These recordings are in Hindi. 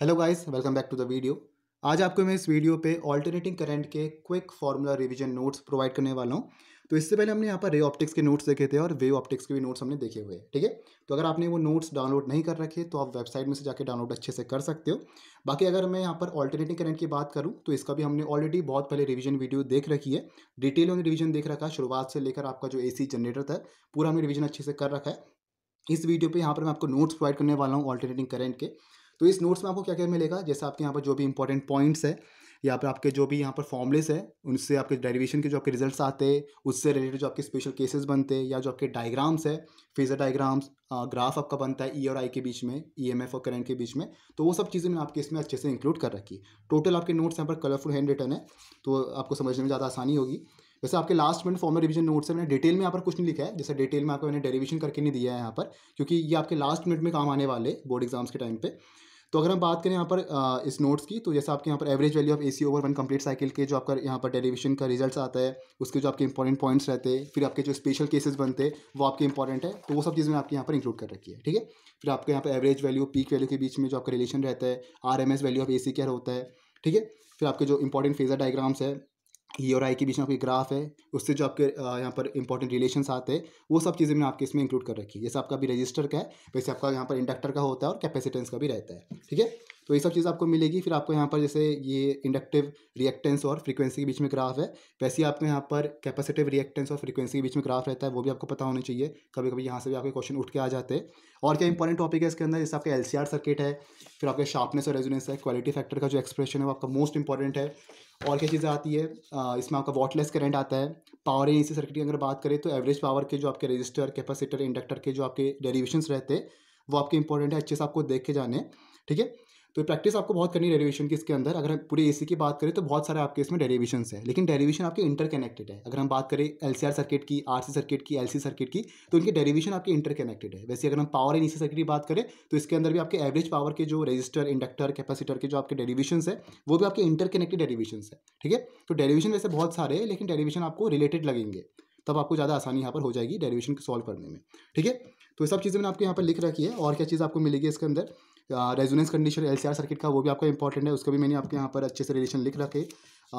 hello guys welcome back to the video आज आपको मैं इस वीडियो पे ऑल्टरनेटिंग करंट के quick formula revision notes provide करने वाला हूँ तो इससे पहले हमने यहाँ पर रे ऑप्टिक्स के नोट्स देखे थे और वे ऑप्टिक्स के भी नोट्स हमने देखे हुए ठीक है तो अगर आपने वो नोट्स डाउनलोड नहीं कर रखे तो आप वेबसाइट में से जाकर डाउनलोड अच्छे से कर सकते हो बाकी अगर मैं यहाँ पर ऑल्टरनेटिंग करंट की बात करूँ तो इसका भी हमने ऑलरेडी बहुत पहले रिविजन वीडियो देख रखी है डिटेल में रिवीजन देख रखा है शुरुआत से लेकर आपका जो ए जनरेटर था पूरा हमने रिविजन अच्छे से कर रखा है इस वीडियो पे यहाँ पर मैं आपको नोट्स प्रोवाइड करने वाला हूँ ऑल्टरनेटिंग करंट के तो इस नोट्स में आपको क्या क्या मिलेगा जैसे आपके यहाँ पर जो भी इंपॉर्टेंट पॉइंट्स है या फिर आपके जो भी यहाँ पर फॉर्मलेस है उनसे आपके डेरिवेशन के जो आपके रिजल्ट्स आते हैं उससे रिलेटेड जो आपके स्पेशल केसेस बनते हैं या जो आपके डायग्राम्स है फेजर डायग्राम्स ग्राफ आपका बनता है ई e और आई के बीच में ई एम एफ और करेंट के बीच में तो वो सब चीज़ें मैंने आपके इसमें अच्छे से इंक्लूड कर रखी है टोटल आपके नोट्स यहाँ पर कलरफुल हैंड रिटर्न है तो आपको समझने में ज़्यादा आसानी होगी जैसे आपके last minute formal revision note से मैंने डिटेल में यहाँ पर कुछ नहीं लिखा है जैसे डिटेल में आपको मैंने डेरिवेशन करके नहीं दिया है यहाँ पर क्योंकि ये आपके लास्ट मिनट में काम आने वाले बोर्ड एग्जाम्स के टाइम पर तो अगर हम बात करें यहाँ पर इस नोट्स की तो जैसे आपके यहाँ पर average value of A C over one complete cycle के जो आपका यहाँ पर डेरिवेशन का रिजल्ट आता है उसके जो आपके इंपॉर्टेंट पॉइंट्स रहते हैं फिर आपके जो स्पेशल केसेस बनते हैं वो आपके इंपॉर्टेंट है तो वो सब चीज़ मैंने आपके यहाँ पर इंक्लूड कर रखी है ठीक है फिर आपके यहाँ पर एवरेज वैल्यू पीक वैल्यू के बीच में जो आपका रिलेशन रहता है R M S value of A C क्या होता है ठीक है फिर आपके जो इंपॉर्टेंट फेजर डायग्राम्स है ई और आई के बीच में आपके ग्राफ है उससे जो आपके यहाँ पर इंपॉर्टेंट रिलेशन आते हैं वो सब चीज़ें मैंने आपके इसमें इंक्लूड कर रखी है जैसे आपका भी रजिस्टर का है वैसे आपका यहाँ पर इंडक्टर का होता है और कैपेसिटेंस का भी रहता है ठीक है तो ये सब चीज़ आपको मिलेगी फिर आपको यहाँ पर जैसे ये इंडक्टिव रिएक्टेंस और फ्रीक्वेंसी के बीच में ग्राफ है वैसे ही आपको यहाँ पर कैपेसिटिव रिएक्टेंस और फ्रीक्वेंसी के बीच में ग्राफ रहता है वो भी आपको पता होना चाहिए कभी कभी यहाँ से भी आपके क्वेश्चन उठ के आ जाते हैं और क्या इंपॉर्टेंट टॉपिक है इसके अंदर जैसे आपका एल सर्किट है फिर आपके शार्पनेस और रेजुनेस है क्वालिटी फैक्टर का जो एक्सप्रेशन है वो आपका मोस्ट इंपॉर्टेंट है और क्या चीज़ें आती है इसमें आपका वॉटलेस करंट आता है पावर एन सर्किट की अगर बात करें तो एवरेज पावर के जो आपके रजिस्टर कैपेसिटर इंडक्टर के जो आपके डेरिवेशन रहते हैं वो आपके इंपॉर्टेंट है अच्छे से आपको देख के जाने ठीक है तो प्रैक्टिस आपको बहुत करनी है डेरिवेशन की इसके अंदर अगर हम पूरे एसी की बात करें तो बहुत सारे आपके इसमें डेरिवेशन है लेकिन डेरिवेशन आपके इंटरकनेक्टेड है अगर हम बात करें एल सर्किट की आर सर्किट की एल सर्किट की तो उनकी डेरिवेशन आपके इंटरकनेक्टेड है वैसे अगर हम पावर एंड ई सर्किट की बात करें तो इसके अंदर भी आपके एवरेज पावर के जो रजिस्टर इंडक्टर कैपेसिटर के जो आपके डेरिवेशन है वो भी आपके इंटरकनेक्टेड डेरिवेशन है ठीक है तो डेरिवेशन वैसे बहुत सारे हैं लेकिन डेरिवेशन आपको रिलेटेड लगेंगे तब आपको ज़्यादा आसानी यहाँ पर हो जाएगी डेरिवेशन को सॉल्व करने में ठीक है तो ये सब चीज़ें मैंने आपके यहाँ पर लिख रखी है और क्या चीज़ आपको मिलेगी इसके अंदर रेजोनेंस कंडीशन एल सर्किट का वो भी आपका इंपॉर्टेंट है उसका भी मैंने आपके यहाँ पर अच्छे से रिलेशन लिख रखे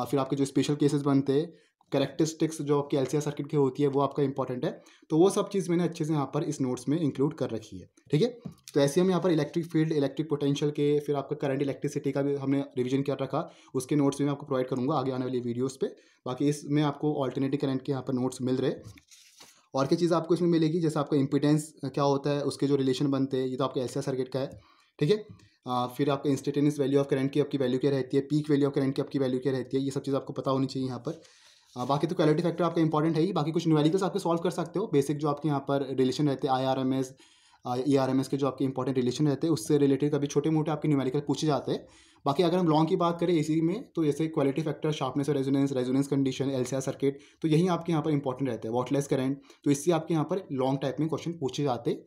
फिर आपके जो स्पेशल केसेस बनते हैं करेक्टरिस्टिक्स जो आपकी एल सर्किट की होती है वो आपका इंपॉर्टेंट है तो वो सब चीज़ मैंने अच्छे से यहाँ पर इस नोट्स में इंक्लूड कर रखी है ठीक है तो ऐसे हम यहाँ पर इलेक्ट्रिक फील्ड इलेक्ट्रिक पोटेंशियल के फिर आपका करंट इलेक्ट्रिसिटी का भी हमने रिविजन कर रखा उसके नोट्स भी मैं आपको प्रोवाइड करूँगा आगे आने वाली वीडियोज़ पर बाकी इसमें आपको ऑल्टरनेटिव करंट के यहाँ पर नोट्स मिल रहे और क्या चीज़ आपको इसमें मिलेगी जैसे आपका इंपिडेंस क्या होता है उसके जो रिलेशन बनते हैं ये तो आपके एल सर्किट का है ठीक है फिर आपका इंस्टेटेनियस वैल्यू ऑफ करंट की आपकी वैल्यू क्या रहती है पीक वैल्यू ऑफ करंट की आपकी वैल्यू क्या रहती है ये सब चीज़ आपको पता होनी चाहिए यहाँ पर आ, बाकी तो क्वालिटी फैक्टर आपका इंपॉर्टेंट है ही बाकी कुछ न्यूमेरिकल्स आपके सॉल्व कर सकते हो बेसिक जो आपके यहाँ पर रिलेशन रहते हैं I R M S E R M S के जो आपके इंपॉर्टेंट रिलेशन रहते हैं उससे रिलेटेड कभी छोटे मोटे आपके न्यूमेरिकल पूछे जाते हैं बाकी अगर हम लॉन्ग की बात करें एसी में तो जैसे क्वालिटी फैक्टर शार्पनेस और resonance resonance condition L circuit तो यही आपके यहाँ पर इंपॉर्टेंट रहता है वॉटलेस करेंट तो इससे आपके यहाँ पर लॉन्ग टाइप में क्वेश्चन पूछे जाते हैं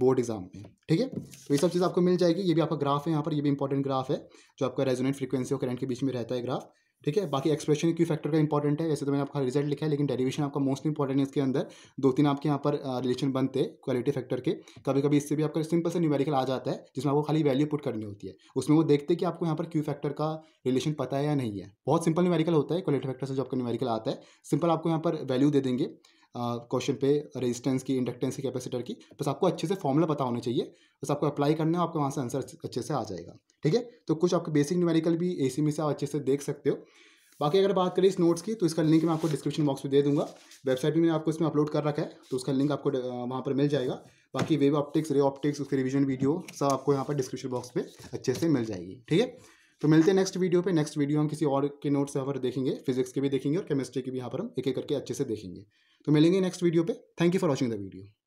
बोर्ड एग्जाम में ठीक है तो ये सब चीज़ आपको मिल जाएगी ये भी आपका ग्राफ है यहाँ पर ये भी इंपॉर्टेंट ग्राफ है जो आपका रेजोनेट फ्रीक्वेंसी और करंट के बीच में रहता है ग्राफ ठीक है बाकी एक्सप्रेशन क्यू फैक्टर का इंपॉर्टेंट है जैसे तो मैंने आपका रिजल्ट लिखा है लेकिन डेरिवेशन आपका मोस्ट इंपॉर्टेंट है इसके अंदर दो तीन आपके यहाँ पर रिलेशन बनते हैं क्वालिटी फैक्टर के कभी कभी इससे भी आपका सिंपल से न्यूमेरिकल आ जाता है जिसमें आपको खाली वैल्यू पुट करनी होती है उसमें वो देखते हैं कि आपको यहाँ पर क्यू फैक्टर का रिलेशन पता है या नहीं है बहुत सिंपल न्यूमेरिकल होता है क्वालिटी फैक्टर से जो आपका न्यूमेरिकल आता है सिंपल आपको यहाँ पर वैल्यू दे देंगे क्वेश्चन पे रेजिस्टेंस की इंडक्टेंस की कैपेसिटर की बस आपको अच्छे से फॉर्मूला पता होना चाहिए बस आपको अप्लाई करना है आपको वहाँ से आंसर अच्छे से आ जाएगा ठीक है तो कुछ आपके बेसिक न्यूमेरिकल भी ए में से आप अच्छे से देख सकते हो बाकी अगर बात करें इस नोट्स की तो इसका लिंक मैं आपको डिस्क्रिप्शन बॉक्स में दे दूंगा वेबसाइट भी मैंने आपको इसमें अपलोड कर रखा है तो उसका लिंक आपको वहाँ पर मिल जाएगा बाकी वेब ऑप्टिक्स रे ऑप्टिक्स उसके रिविजन वीडियो सब आपको यहाँ पर डिस्क्रिप्शन बॉक्स में अच्छे से मिल जाएगी ठीक है तो मिलते हैं नेक्स्ट वीडियो पे नेक्स्ट वीडियो हम किसी और के नोट्स यहाँ पर देखेंगे फिजिक्स के भी देखेंगे और केमिस्ट्री के भी यहाँ पर हम एक एक करके अच्छे से देखेंगे तो मिलेंगे नेक्स्ट वीडियो पे thank you for watching the video